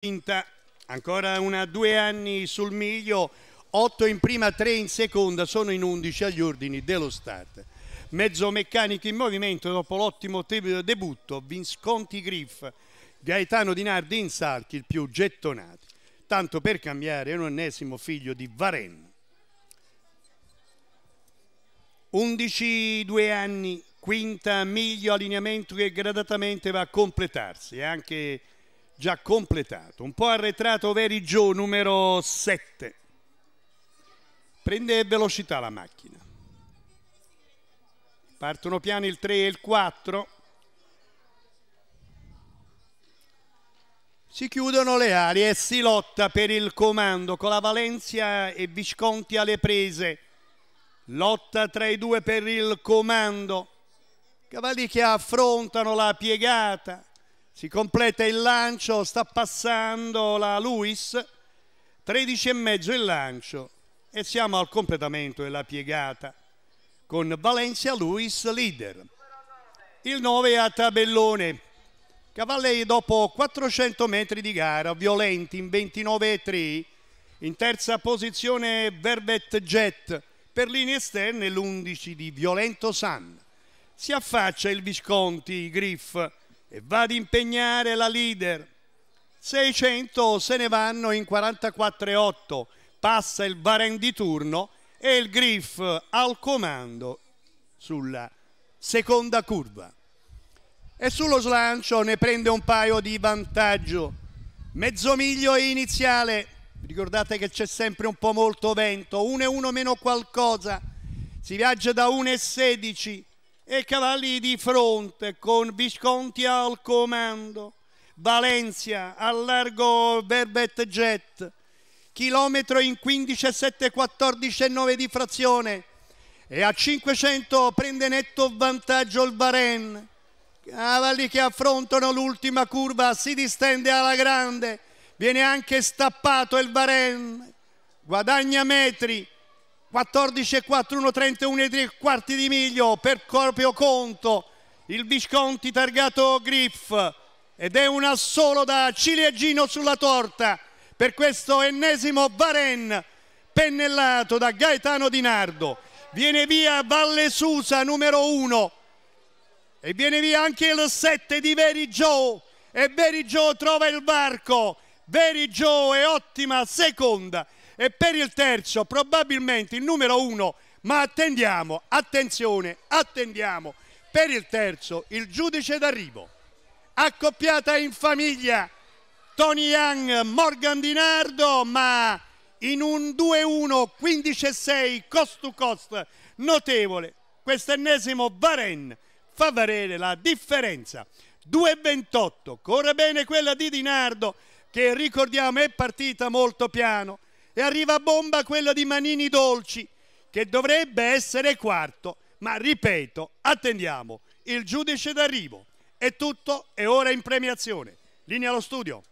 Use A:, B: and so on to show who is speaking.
A: quinta, ancora una due anni sul miglio, otto in prima, tre in seconda, sono in undici agli ordini dello Stat. Mezzo meccanico in movimento dopo l'ottimo debutto, Visconti Griff, Gaetano Di Nardi in salchi, il più gettonato. Tanto per cambiare, è un ennesimo figlio di Varenne. 11 due anni, quinta miglio, allineamento che gradatamente va a completarsi. Eh, anche già completato. Un po' arretrato Verigio numero 7. Prende velocità la macchina. Partono piani il 3 e il 4. Si chiudono le ali e si lotta per il comando con la Valencia e Visconti alle prese. Lotta tra i due per il comando. Cavalli che affrontano la piegata si completa il lancio, sta passando la Luis, 13 e mezzo il lancio e siamo al completamento della piegata con Valencia Luis leader. Il 9 a tabellone. Cavallei dopo 400 metri di gara, Violenti in 29,3, in terza posizione Verbet Jet, per linee esterne l'11 di Violento San. Si affaccia il Visconti Griff e va ad impegnare la leader. 600 se ne vanno in 44-8, passa il Bahrain di turno e il Griff al comando sulla seconda curva. E sullo slancio ne prende un paio di vantaggio. Mezzo miglio iniziale, ricordate che c'è sempre un po' molto vento, 1-1 meno qualcosa, si viaggia da 1 e 16 e calà di fronte con Visconti al comando, Valencia al largo Verbet Jet, chilometro in 15, 7, 14 9 di frazione e a 500 prende netto vantaggio il Bahrain. Cavalli che affrontano l'ultima curva, si distende alla grande, viene anche stappato il Bahrain, guadagna metri, 14 4, 1, 31 e 3 quarti di miglio per proprio conto il Visconti targato Griff ed è un assolo da ciliegino sulla torta per questo ennesimo Varen pennellato da Gaetano Di Nardo viene via Valle Susa numero 1 e viene via anche il 7 di Veri Joe e Veri Joe trova il varco Veri Joe è ottima seconda e per il terzo probabilmente il numero uno, ma attendiamo, attenzione, attendiamo, per il terzo il giudice d'arrivo, accoppiata in famiglia, Tony Young, Morgan Di Nardo, ma in un 2-1, 15-6, cost to cost, notevole, quest'ennesimo Varen fa valere la differenza. 2-28, corre bene quella di Dinardo che ricordiamo è partita molto piano, e arriva a bomba quello di Manini Dolci che dovrebbe essere quarto, ma ripeto, attendiamo il giudice d'arrivo. È tutto è ora in premiazione. Linea allo studio.